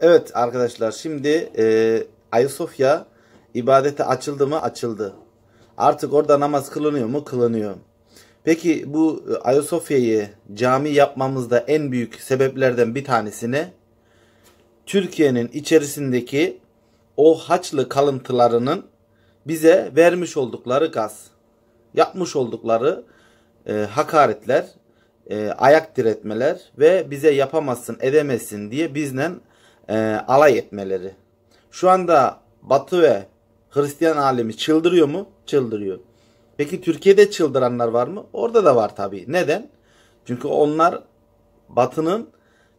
Evet arkadaşlar şimdi e, Ayasofya ibadete açıldı mı? Açıldı. Artık orada namaz kılınıyor mu? Kılınıyor. Peki bu e, Ayasofya'yı cami yapmamızda en büyük sebeplerden bir tanesini Türkiye'nin içerisindeki o haçlı kalıntılarının bize vermiş oldukları gaz, yapmış oldukları e, hakaretler, e, ayak diretmeler ve bize yapamazsın, edemezsin diye bizden e, alay etmeleri. Şu anda Batı ve Hristiyan alemi çıldırıyor mu? Çıldırıyor. Peki Türkiye'de çıldıranlar var mı? Orada da var tabii. Neden? Çünkü onlar Batı'nın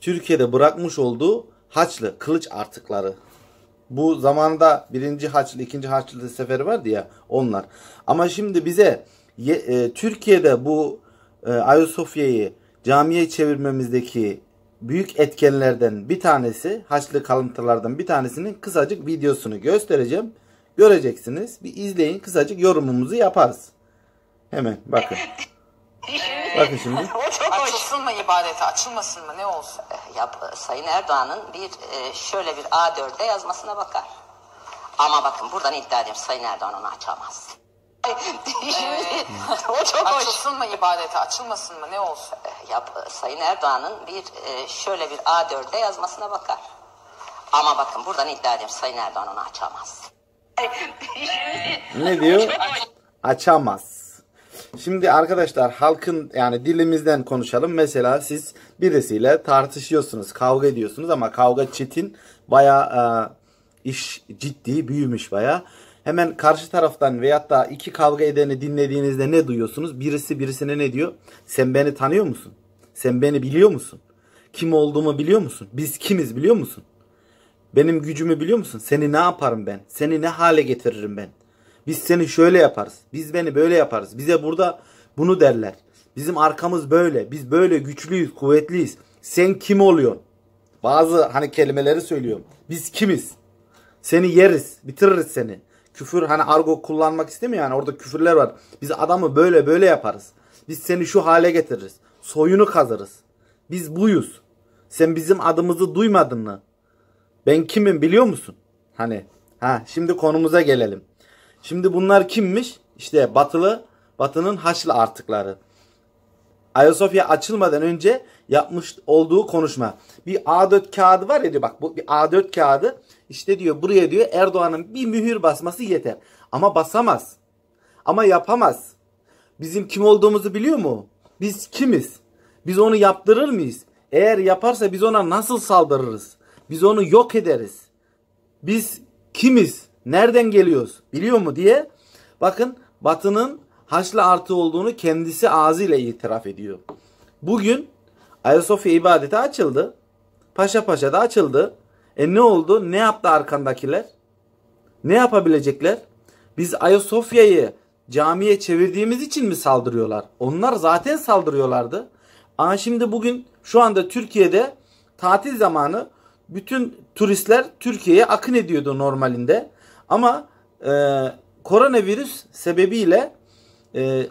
Türkiye'de bırakmış olduğu Haçlı kılıç artıkları. Bu zamanda birinci Haçlı, ikinci Haçlı seferi vardı ya onlar. Ama şimdi bize e, Türkiye'de bu e, Ayasofya'yı camiye çevirmemizdeki büyük etkenlerden bir tanesi, haçlı kalıntılardan bir tanesinin kısacık videosunu göstereceğim. Göreceksiniz. Bir izleyin. Kısacık yorumumuzu yaparız. Hemen bakın. bakın şimdi. Açılsın mı ibadete, açılmasın mı ne olsun? Eh, ya, Sayın Erdoğan'ın bir e, şöyle bir A4'e yazmasına bakar. Ama bakın buradan iddia ediyorum Sayın Erdoğan onu açamaz. Ee, o çok hoş. mı ibadete, açılmasın mı ne olsun? Eh, yap, Sayın Erdoğan'ın bir e, şöyle bir a 4de yazmasına bakar. Ama bakın buradan iddia ediyorum Sayın Erdoğan onu açamaz. ne diyor? Açamaz. Şimdi arkadaşlar halkın yani dilimizden konuşalım. Mesela siz birisiyle tartışıyorsunuz, kavga ediyorsunuz ama kavga çetin, baya e, iş ciddi, büyümüş baya. Hemen karşı taraftan veyahut da iki kavga edeni dinlediğinizde ne duyuyorsunuz? Birisi birisine ne diyor? Sen beni tanıyor musun? Sen beni biliyor musun? Kim olduğumu biliyor musun? Biz kimiz biliyor musun? Benim gücümü biliyor musun? Seni ne yaparım ben? Seni ne hale getiririm ben? Biz seni şöyle yaparız. Biz beni böyle yaparız. Bize burada bunu derler. Bizim arkamız böyle. Biz böyle güçlüyüz, kuvvetliyiz. Sen kim oluyorsun? Bazı hani kelimeleri söylüyorum. Biz kimiz? Seni yeriz, bitiririz seni küfür hani argo kullanmak istemiyor yani orada küfürler var. Biz adamı böyle böyle yaparız. Biz seni şu hale getiririz. Soyunu kazırız. Biz buyuz. Sen bizim adımızı duymadın mı? Ben kimim biliyor musun? Hani ha şimdi konumuza gelelim. Şimdi bunlar kimmiş? İşte batılı, batının haçlı artıkları. Ayasofya açılmadan önce yapmış olduğu konuşma. Bir A4 kağıdı var ya diyor bak bu bir A4 kağıdı işte diyor buraya diyor Erdoğan'ın bir mühür basması yeter. Ama basamaz. Ama yapamaz. Bizim kim olduğumuzu biliyor mu? Biz kimiz? Biz onu yaptırır mıyız? Eğer yaparsa biz ona nasıl saldırırız? Biz onu yok ederiz. Biz kimiz? Nereden geliyoruz? Biliyor mu diye. Bakın Batı'nın haçla artı olduğunu kendisi ağzıyla itiraf ediyor. Bugün Ayasofya ibadeti açıldı. Paşa Paşa da açıldı. E ne oldu? Ne yaptı arkandakiler? Ne yapabilecekler? Biz Ayasofya'yı camiye çevirdiğimiz için mi saldırıyorlar? Onlar zaten saldırıyorlardı. Ama şimdi bugün şu anda Türkiye'de tatil zamanı bütün turistler Türkiye'ye akın ediyordu normalinde. Ama e, koronavirüs sebebiyle e,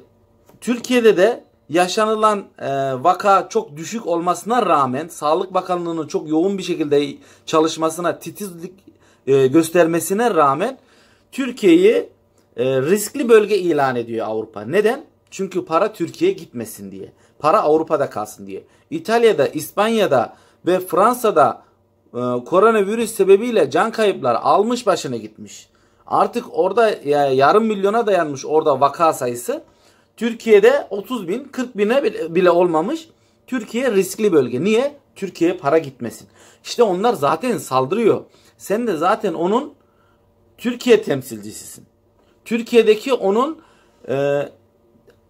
Türkiye'de de yaşanılan e, vaka çok düşük olmasına rağmen Sağlık Bakanlığı'nın çok yoğun bir şekilde çalışmasına titizlik e, göstermesine rağmen Türkiye'yi e, riskli bölge ilan ediyor Avrupa. Neden? Çünkü para Türkiye'ye gitmesin diye. Para Avrupa'da kalsın diye. İtalya'da, İspanya'da ve Fransa'da e, koronavirüs sebebiyle can kayıpları almış başına gitmiş. Artık orada yani yarım milyona dayanmış orada vaka sayısı. Türkiye'de 30 bin 40 bine bile olmamış. Türkiye riskli bölge. Niye? Türkiye'ye para gitmesin. İşte onlar zaten saldırıyor. Sen de zaten onun Türkiye temsilcisisin. Türkiye'deki onun e,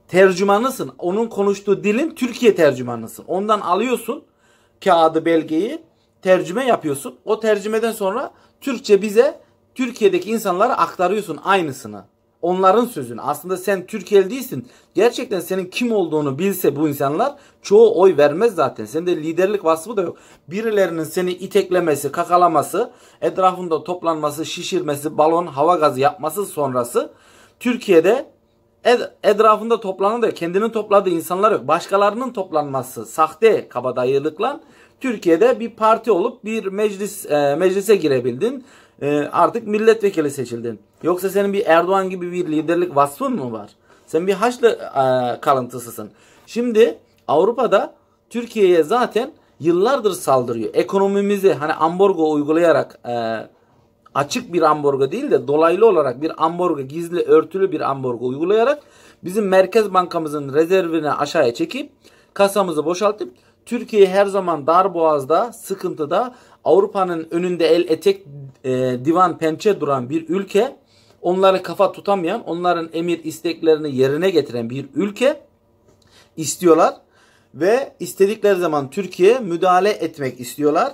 tercümanısın. Onun konuştuğu dilin Türkiye tercümanısın. Ondan alıyorsun kağıdı belgeyi tercüme yapıyorsun. O tercümeden sonra Türkçe bize Türkiye'deki insanlara aktarıyorsun aynısını. Onların sözünü. Aslında sen Türkiye'li değilsin. Gerçekten senin kim olduğunu bilse bu insanlar çoğu oy vermez zaten. Sende liderlik vasfı da yok. Birilerinin seni iteklemesi, kakalaması, etrafında toplanması, şişirmesi, balon, hava gazı yapması sonrası Türkiye'de etrafında toplanan da kendinin topladığı insanlar yok. Başkalarının toplanması sahte kabadayılıkla Türkiye'de bir parti olup bir meclis e, meclise girebildin e, artık milletvekili seçildin. Yoksa senin bir Erdoğan gibi bir liderlik vasfın mı var? Sen bir Haçlı e, kalıntısısın. Şimdi Avrupa'da Türkiye'ye zaten yıllardır saldırıyor. Ekonomimizi hani ambargo uygulayarak e, açık bir ambargo değil de dolaylı olarak bir ambargo gizli örtülü bir ambargo uygulayarak bizim Merkez Bankamızın rezervini aşağıya çekip kasamızı boşaltıp Türkiye'yi her zaman dar boğazda, sıkıntıda Avrupa'nın önünde el etek e, divan pençe duran bir ülke, onları kafa tutamayan, onların emir isteklerini yerine getiren bir ülke istiyorlar ve istedikleri zaman Türkiye müdahale etmek istiyorlar.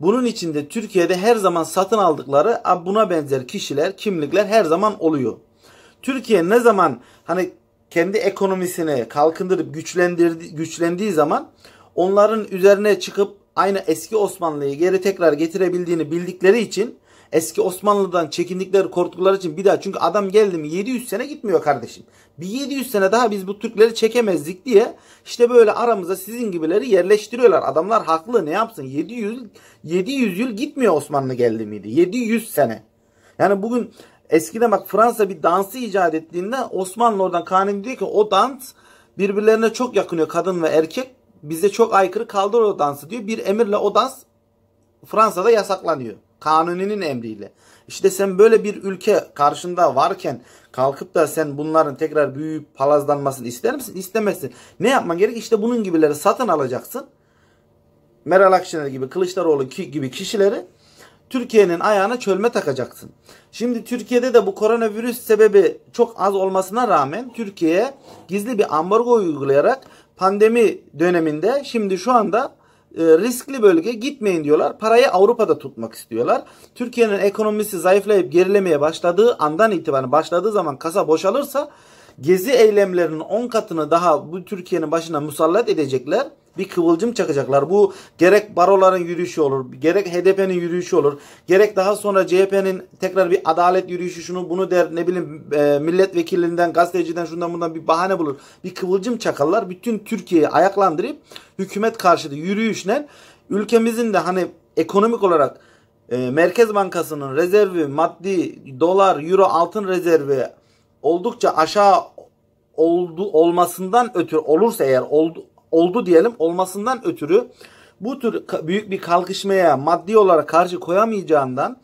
Bunun içinde Türkiye'de her zaman satın aldıkları buna benzer kişiler, kimlikler her zaman oluyor. Türkiye ne zaman hani kendi ekonomisini kalkındırıp güçlendirdi, güçlendiği zaman onların üzerine çıkıp aynı eski Osmanlı'yı geri tekrar getirebildiğini bildikleri için eski Osmanlı'dan çekindikleri korktukları için bir daha çünkü adam geldi mi 700 sene gitmiyor kardeşim. Bir 700 sene daha biz bu Türkleri çekemezdik diye işte böyle aramıza sizin gibileri yerleştiriyorlar. Adamlar haklı ne yapsın 700 700 yıl gitmiyor Osmanlı geldi miydi? 700 sene. Yani bugün eskiden bak Fransa bir dansı icat ettiğinde Osmanlı oradan Kanuni diyor ki o dans birbirlerine çok yakınıyor kadın ve erkek bize çok aykırı kaldır o dansı diyor. Bir emirle o dans Fransa'da yasaklanıyor. Kanuni'nin emriyle. İşte sen böyle bir ülke karşında varken kalkıp da sen bunların tekrar büyüyüp palazlanmasını ister misin? İstemezsin. Ne yapman gerek? İşte bunun gibileri satın alacaksın. Meral Akşener gibi, Kılıçdaroğlu gibi kişileri Türkiye'nin ayağına çölme takacaksın. Şimdi Türkiye'de de bu koronavirüs sebebi çok az olmasına rağmen Türkiye'ye gizli bir ambargo uygulayarak pandemi döneminde şimdi şu anda e, riskli bölge gitmeyin diyorlar. Parayı Avrupa'da tutmak istiyorlar. Türkiye'nin ekonomisi zayıflayıp gerilemeye başladığı andan itibaren başladığı zaman kasa boşalırsa gezi eylemlerinin 10 katını daha bu Türkiye'nin başına musallat edecekler bir kıvılcım çakacaklar. Bu gerek baroların yürüyüşü olur, gerek HDP'nin yürüyüşü olur, gerek daha sonra CHP'nin tekrar bir adalet yürüyüşü şunu bunu der ne bileyim e, milletvekilinden, gazeteciden şundan bundan bir bahane bulur. Bir kıvılcım çakarlar bütün Türkiye'yi ayaklandırıp hükümet karşıtı yürüyüşle ülkemizin de hani ekonomik olarak e, Merkez Bankası'nın rezervi, maddi, dolar, euro, altın rezervi oldukça aşağı oldu olmasından ötürü olursa eğer oldu oldu diyelim olmasından ötürü bu tür büyük bir kalkışmaya maddi olarak karşı koyamayacağından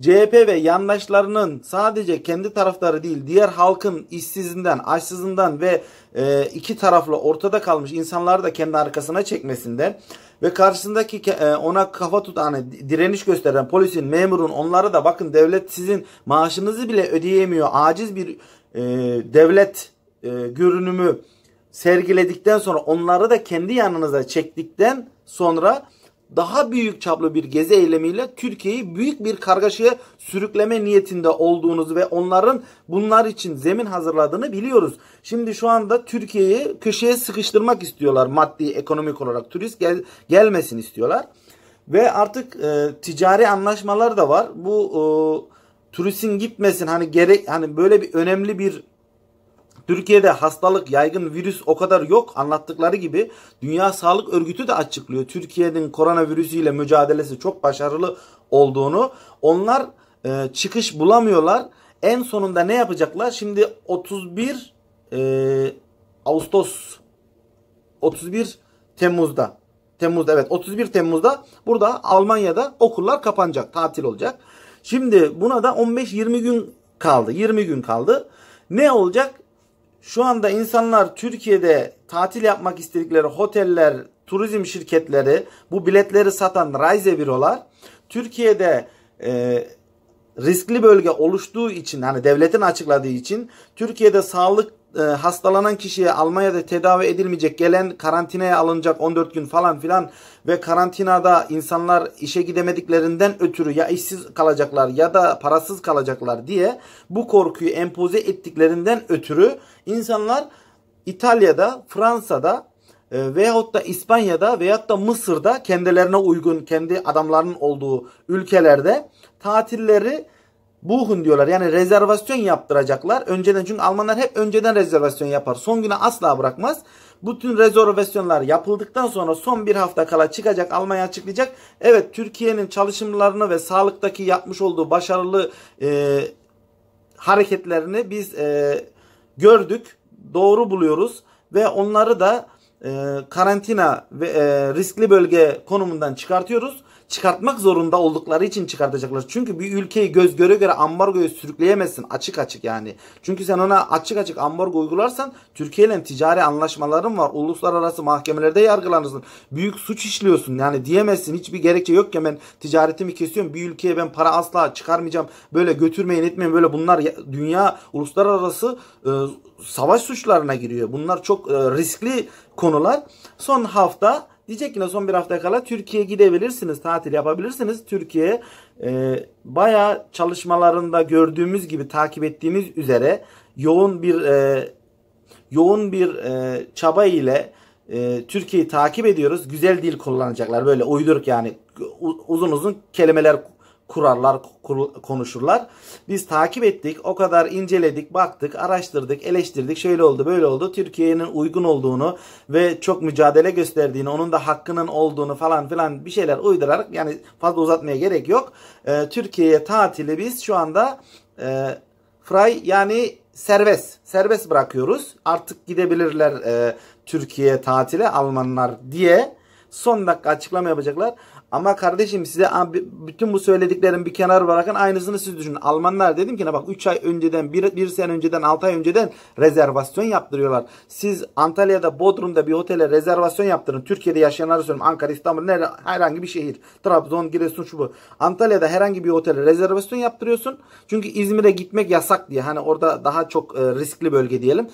CHP ve yandaşlarının sadece kendi tarafları değil diğer halkın işsizinden, açsızından ve e, iki taraflı ortada kalmış insanları da kendi arkasına çekmesinden ve karşısındaki e, ona kafa tutan, hani direniş gösteren polisin, memurun onlara da bakın devlet sizin maaşınızı bile ödeyemiyor. Aciz bir e, devlet e, görünümü sergiledikten sonra onları da kendi yanınıza çektikten sonra daha büyük çaplı bir gezi eylemiyle Türkiye'yi büyük bir kargaşaya sürükleme niyetinde olduğunuz ve onların bunlar için zemin hazırladığını biliyoruz. Şimdi şu anda Türkiye'yi köşeye sıkıştırmak istiyorlar maddi ekonomik olarak turist gel, gelmesin istiyorlar. Ve artık e, ticari anlaşmalar da var. Bu e, turistin gitmesin hani gerek hani böyle bir önemli bir Türkiye'de hastalık, yaygın virüs o kadar yok anlattıkları gibi Dünya Sağlık Örgütü de açıklıyor. Türkiye'nin koronavirüsüyle mücadelesi çok başarılı olduğunu. Onlar e, çıkış bulamıyorlar. En sonunda ne yapacaklar? Şimdi 31 e, Ağustos 31 Temmuz'da Temmuz'da evet 31 Temmuz'da burada Almanya'da okullar kapanacak, tatil olacak. Şimdi buna da 15-20 gün kaldı. 20 gün kaldı. Ne olacak? Şu anda insanlar Türkiye'de tatil yapmak istedikleri oteller, turizm şirketleri, bu biletleri satan Raize Bürolar Türkiye'de e, riskli bölge oluştuğu için hani devletin açıkladığı için Türkiye'de sağlık e, hastalanan kişiye Almanya'da tedavi edilmeyecek gelen karantinaya alınacak 14 gün falan filan ve karantinada insanlar işe gidemediklerinden ötürü ya işsiz kalacaklar ya da parasız kalacaklar diye bu korkuyu empoze ettiklerinden ötürü insanlar İtalya'da, Fransa'da e, veyahut da İspanya'da veyahut da Mısır'da kendilerine uygun kendi adamlarının olduğu ülkelerde tatilleri buhun diyorlar. Yani rezervasyon yaptıracaklar. Önceden çünkü Almanlar hep önceden rezervasyon yapar. Son güne asla bırakmaz. Bütün rezervasyonlar yapıldıktan sonra son bir hafta kala çıkacak Almanya açıklayacak. Evet Türkiye'nin çalışmalarını ve sağlıktaki yapmış olduğu başarılı e, hareketlerini biz e, gördük. Doğru buluyoruz ve onları da e, karantina ve e, riskli bölge konumundan çıkartıyoruz çıkartmak zorunda oldukları için çıkartacaklar. Çünkü bir ülkeyi göz göre göre ambargoya sürükleyemezsin açık açık yani. Çünkü sen ona açık açık ambargo uygularsan Türkiye ile ticari anlaşmaların var. Uluslararası mahkemelerde yargılanırsın. Büyük suç işliyorsun yani diyemezsin. Hiçbir gerekçe yok ki ben ticaretimi kesiyorum. Bir ülkeye ben para asla çıkarmayacağım. Böyle götürmeyin etmeyin böyle bunlar dünya uluslararası e, savaş suçlarına giriyor. Bunlar çok e, riskli konular. Son hafta Diyecek yine son bir hafta kala Türkiye gidebilirsiniz, tatil yapabilirsiniz. Türkiye e, bayağı çalışmalarında gördüğümüz gibi takip ettiğimiz üzere yoğun bir e, yoğun bir e, çaba ile e, Türkiye'yi takip ediyoruz. Güzel dil kullanacaklar böyle uyduruk yani uzun uzun kelimeler kurarlar, kur, konuşurlar. Biz takip ettik, o kadar inceledik, baktık, araştırdık, eleştirdik, şöyle oldu, böyle oldu. Türkiye'nin uygun olduğunu ve çok mücadele gösterdiğini, onun da hakkının olduğunu falan filan bir şeyler uydurarak yani fazla uzatmaya gerek yok. Ee, Türkiye'ye tatili biz şu anda e, fray yani serbest, serbest bırakıyoruz. Artık gidebilirler e, Türkiye'ye tatile Almanlar diye son dakika açıklama yapacaklar. Ama kardeşim size bütün bu söylediklerim bir kenar bırakın aynısını siz düşünün. Almanlar dedim ki ne bak 3 ay önceden 1, 1 sene önceden 6 ay önceden rezervasyon yaptırıyorlar. Siz Antalya'da Bodrum'da bir otele rezervasyon yaptırın. Türkiye'de yaşayanları söylüyorum. Ankara, İstanbul, nere, herhangi bir şehir. Trabzon, Giresun şu bu. Antalya'da herhangi bir otele rezervasyon yaptırıyorsun. Çünkü İzmir'e gitmek yasak diye. Hani orada daha çok e, riskli bölge diyelim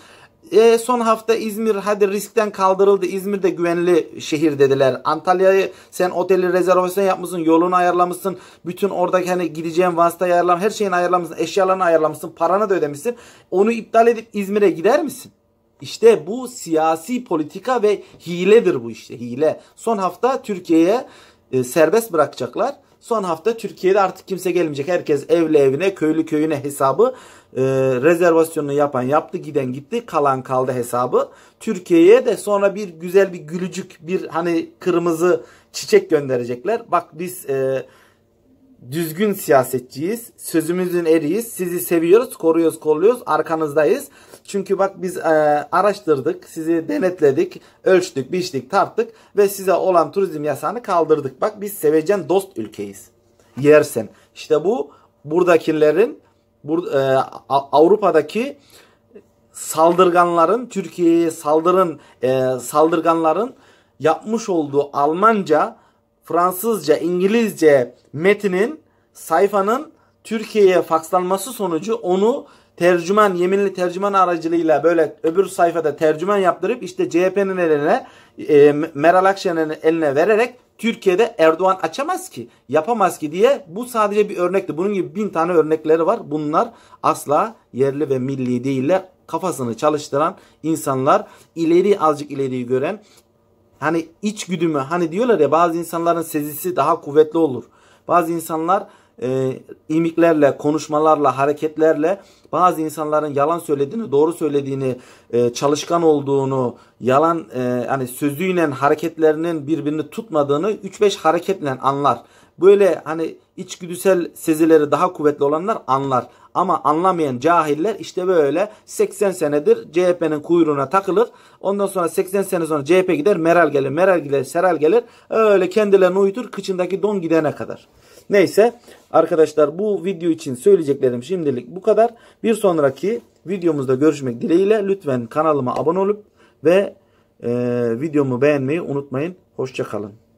e, son hafta İzmir hadi riskten kaldırıldı. İzmir de güvenli şehir dediler. Antalya'yı sen oteli rezervasyon yapmışsın, yolunu ayarlamışsın. Bütün oradaki hani gideceğin vasıtayı ayarlam, her şeyini ayarlamışsın, eşyalarını ayarlamışsın, paranı da ödemişsin. Onu iptal edip İzmir'e gider misin? İşte bu siyasi politika ve hiledir bu işte hile. Son hafta Türkiye'ye e, serbest bırakacaklar. Son hafta Türkiye'de artık kimse gelmeyecek. Herkes evli evine, köylü köyüne hesabı e, rezervasyonunu yapan yaptı, giden gitti, kalan kaldı hesabı. Türkiye'ye de sonra bir güzel bir gülücük, bir hani kırmızı çiçek gönderecekler. Bak biz e, düzgün siyasetçiyiz, sözümüzün eriyiz, sizi seviyoruz, koruyoruz, kolluyoruz, arkanızdayız. Çünkü bak biz e, araştırdık, sizi denetledik, ölçtük, biçtik, tarttık ve size olan turizm yasağını kaldırdık. Bak biz sevecen dost ülkeyiz. Yersen. İşte bu buradakilerin bur, e, Avrupa'daki saldırganların Türkiye'ye saldırın e, saldırganların yapmış olduğu Almanca, Fransızca, İngilizce metinin sayfanın Türkiye'ye fakslanması sonucu onu tercüman, yeminli tercüman aracılığıyla böyle öbür sayfada tercüman yaptırıp işte CHP'nin eline, e, Meral Akşener'in eline vererek Türkiye'de Erdoğan açamaz ki, yapamaz ki diye bu sadece bir örnekti. Bunun gibi bin tane örnekleri var. Bunlar asla yerli ve milli değiller. Kafasını çalıştıran insanlar, ileri azıcık ileriyi gören, hani iç güdümü, hani diyorlar ya bazı insanların sezisi daha kuvvetli olur. Bazı insanlar e, imiklerle, konuşmalarla, hareketlerle bazı insanların yalan söylediğini, doğru söylediğini, e, çalışkan olduğunu, yalan e, hani sözüyle hareketlerinin birbirini tutmadığını 3-5 hareketle anlar. Böyle hani içgüdüsel sezileri daha kuvvetli olanlar anlar. Ama anlamayan cahiller işte böyle 80 senedir CHP'nin kuyruğuna takılır. Ondan sonra 80 sene sonra CHP gider, Meral gelir, Meral gider, Seral gelir. Öyle kendilerini uyutur kıçındaki don gidene kadar. Neyse arkadaşlar bu video için söyleyeceklerim şimdilik bu kadar. Bir sonraki videomuzda görüşmek dileğiyle lütfen kanalıma abone olup ve e, videomu beğenmeyi unutmayın. Hoşçakalın.